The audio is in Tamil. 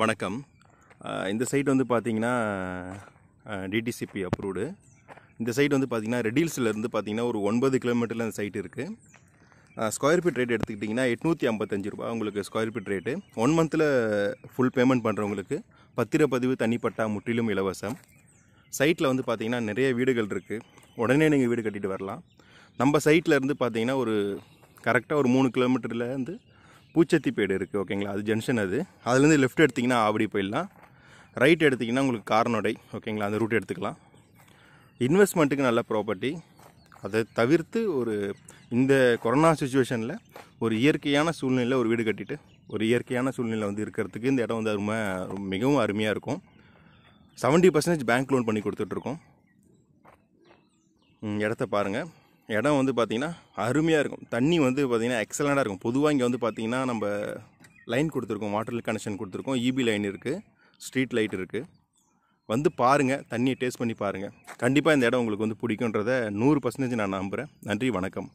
வணக்கம் இந்த சைட் வந்து பார்த்திங்கன்னா டிடிசிபி அப்ரூவ்டு இந்த சைட் வந்து பார்த்திங்கன்னா இருந்து பார்த்தீங்கன்னா ஒரு ஒன்பது கிலோமீட்டரில் அந்த சைட் இருக்குது ஸ்கொயர் ஃபீட் ரேட் எடுத்துக்கிட்டிங்கன்னா எட்நூற்றி ஐம்பத்தஞ்சு ரூபா உங்களுக்கு ஸ்கொயர் ஃபீட் ரேட்டு ஒன் மந்தில் ஃபுல் பேமெண்ட் பண்ணுறவங்களுக்கு பத்திரப்பதிவு தனிப்பட்டா முற்றிலும் இலவசம் சைட்டில் வந்து பார்த்திங்கன்னா நிறைய வீடுகள் இருக்குது உடனே நீங்கள் வீடு கட்டிட்டு வரலாம் நம்ம சைட்டில் இருந்து பார்த்தீங்கன்னா ஒரு கரெக்டாக ஒரு மூணு கிலோமீட்டரில் இருந்து பேடு இருக்குது ஓகேங்களா அது ஜங்ஷன் அது அதுலேருந்து லெஃப்ட் எடுத்திங்கன்னா ஆவடி போயிடலாம் ரைட் எடுத்திங்கன்னா உங்களுக்கு கார்னோடை ஓகேங்களா அந்த ரூட் எடுத்துக்கலாம் இன்வெஸ்ட்மெண்ட்டுக்கு நல்ல ப்ராப்பர்ட்டி அதை தவிர்த்து ஒரு இந்த கொரோனா சுச்சுவேஷனில் ஒரு இயற்கையான சூழ்நிலையில் ஒரு வீடு கட்டிட்டு ஒரு இயற்கையான சூழ்நிலை வந்து இருக்கிறதுக்கு இந்த இடம் வந்து அருமை மிகவும் அருமையாக இருக்கும் செவன்ட்டி பர்சன்டேஜ் பேங்க் லோன் பண்ணி கொடுத்துட்ருக்கோம் இடத்த பாருங்கள் இடம் வந்து பார்த்திங்கன்னா அருமையாக இருக்கும் தண்ணி வந்து பார்த்திங்கன்னா எக்ஸலண்ட்டாக இருக்கும் பொதுவாக இங்கே வந்து பார்த்திங்கன்னா நம்ம லைன் கொடுத்துருக்கோம் வாட்டர் கனெக்ஷன் கொடுத்துருக்கோம் இபி e லைன் இருக்குது ஸ்ட்ரீட் லைட் இருக்குது வந்து பாருங்கள் தண்ணியை டேஸ்ட் பண்ணி பாருங்கள் கண்டிப்பாக இந்த இடம் உங்களுக்கு வந்து பிடிக்குன்றத நூறு பர்சன்டேஜ் நான் நம்புகிறேன் நன்றி வணக்கம்